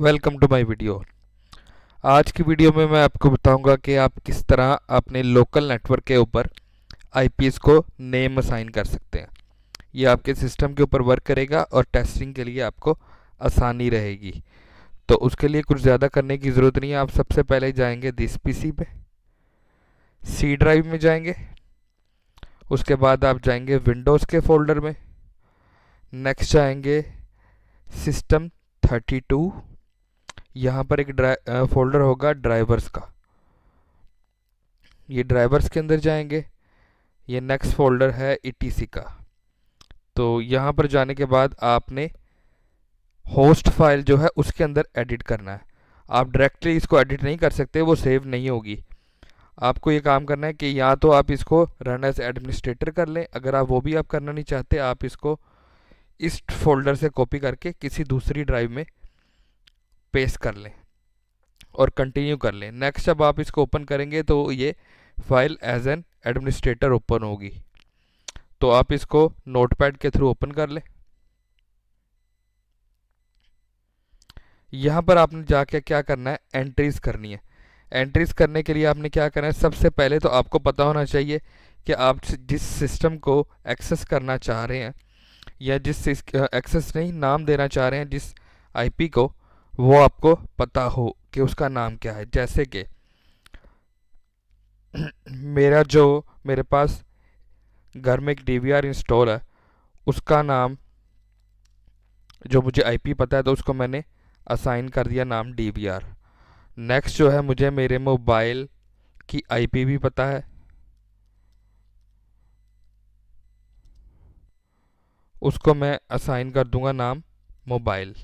welcome to my video आज की video में मैं आपको बताऊंगा कि आप किस तरह अपने लोकल नेटवर्क के ऊपर आईपीएस को नेम असाइन कर सकते हैं ये आपके सिस्टम के ऊपर वर्क करेगा और टेस्टिंग के लिए आपको आसानी रहेगी तो उसके लिए कुछ ज़्यादा करने की ज़रूरत नहीं है आप सबसे पहले जाएंगे दिस सी पे सी ड्राइव में जाएंगे उसके बाद आप जाएंगे विंडोज़ के फोल्डर में नेक्स्ट जाएंगे सिस्टम थर्टी टू यहाँ पर एक फोल्डर होगा ड्राइवर्स का ये ड्राइवर्स के अंदर जाएंगे ये नेक्स्ट फोल्डर है ई का तो यहाँ पर जाने के बाद आपने होस्ट फाइल जो है उसके अंदर एडिट करना है आप डायरेक्टली इसको एडिट नहीं कर सकते वो सेव नहीं होगी आपको ये काम करना है कि या तो आप इसको रन एज एडमिनिस्ट्रेटर कर लें अगर आप वो भी आप करना नहीं चाहते आप इसको इस फोल्डर से कॉपी करके किसी दूसरी ड्राइव में पेस्ट कर लें और कंटिन्यू कर लें नेक्स्ट जब आप इसको ओपन करेंगे तो ये file as an administrator open होगी तो आप इसको नोटपैड के थ्रू ओपन कर लें यहाँ पर आपने जाके क्या करना है एंट्रीज करनी है एंट्रीज करने के लिए आपने क्या करना है सबसे पहले तो आपको पता होना चाहिए कि आप जिस सिस्टम को एक्सेस करना चाह रहे हैं या जिस एक्सेस नहीं नाम देना चाह रहे हैं जिस आईपी को वो आपको पता हो कि उसका नाम क्या है जैसे कि मेरा जो मेरे पास घर में एक डीवीआर इंस्टॉल है उसका नाम जो मुझे आईपी पता है तो उसको मैंने असाइन कर दिया नाम डीवीआर नेक्स्ट जो है मुझे मेरे मोबाइल की आईपी भी पता है उसको मैं असाइन कर दूंगा नाम मोबाइल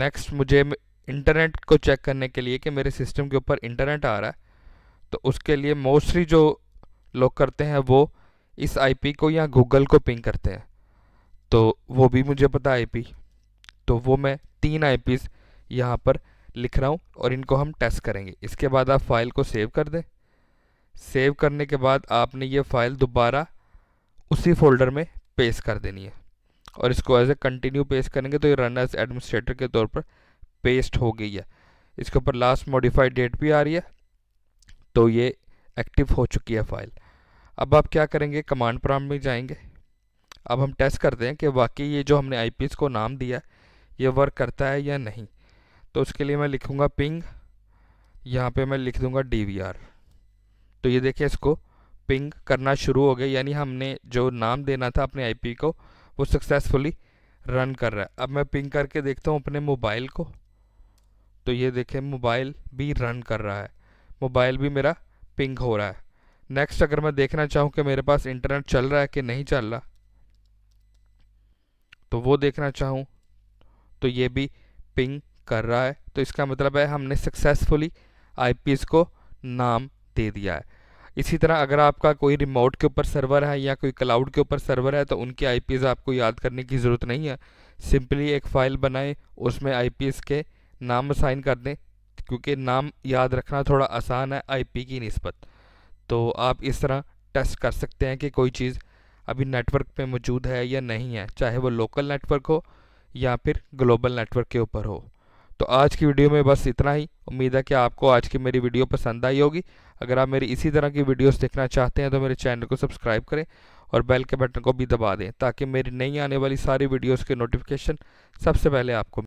नेक्स्ट मुझे इंटरनेट को चेक करने के लिए कि मेरे सिस्टम के ऊपर इंटरनेट आ रहा है तो उसके लिए मोस्टली जो लोग करते हैं वो इस आईपी को या गूगल को पिंग करते हैं तो वो भी मुझे पता आईपी तो वो मैं तीन आई पीज यहाँ पर लिख रहा हूँ और इनको हम टेस्ट करेंगे इसके बाद आप फाइल को सेव कर दें सेव करने के बाद आपने ये फ़ाइल दोबारा उसी फोल्डर में पेस्ट कर देनी है और इसको एज ए कंटिन्यू पेस्ट करेंगे तो ये रन एज एडमिनिस्ट्रेटर के तौर पर पेस्ट हो गई है इसके ऊपर लास्ट मॉडिफाइड डेट भी आ रही है तो ये एक्टिव हो चुकी है फाइल अब आप क्या करेंगे कमांड प्राम में जाएंगे अब हम टेस्ट करते हैं कि वाकई ये जो हमने आई को नाम दिया ये वर्क करता है या नहीं तो उसके लिए मैं लिखूँगा पिंग यहाँ पे मैं लिख दूँगा डी तो ये देखिए इसको पिंग करना शुरू हो गया यानी हमने जो नाम देना था अपने आई को वो सक्सेसफुली रन कर रहा है अब मैं पिंग करके देखता हूँ अपने मोबाइल को तो ये देखें मोबाइल भी रन कर रहा है मोबाइल भी मेरा पिंग हो रहा है नेक्स्ट अगर मैं देखना चाहूँ कि मेरे पास इंटरनेट चल रहा है कि नहीं चल रहा तो वो देखना चाहूँ तो ये भी पिंग कर रहा है तो इसका मतलब है हमने सक्सेसफुली आई को नाम दे दिया है इसी तरह अगर आपका कोई रिमोट के ऊपर सर्वर है या कोई क्लाउड के ऊपर सर्वर है तो उनके आई आपको याद करने की ज़रूरत नहीं है सिंपली एक फ़ाइल बनाएं उसमें आई के नाम साइन कर दें क्योंकि नाम याद रखना थोड़ा आसान है आईपी की नस्बत तो आप इस तरह टेस्ट कर सकते हैं कि कोई चीज़ अभी नेटवर्क पे मौजूद है या नहीं है चाहे वो लोकल नेटवर्क हो या फिर ग्लोबल नेटवर्क के ऊपर हो तो आज की वीडियो में बस इतना ही उम्मीद है कि आपको आज की मेरी वीडियो पसंद आई होगी अगर आप मेरी इसी तरह की वीडियोस देखना चाहते हैं तो मेरे चैनल को सब्सक्राइब करें और बेल के बटन को भी दबा दें ताकि मेरी नई आने वाली सारी वीडियोज़ के नोटिफिकेशन सबसे पहले आपको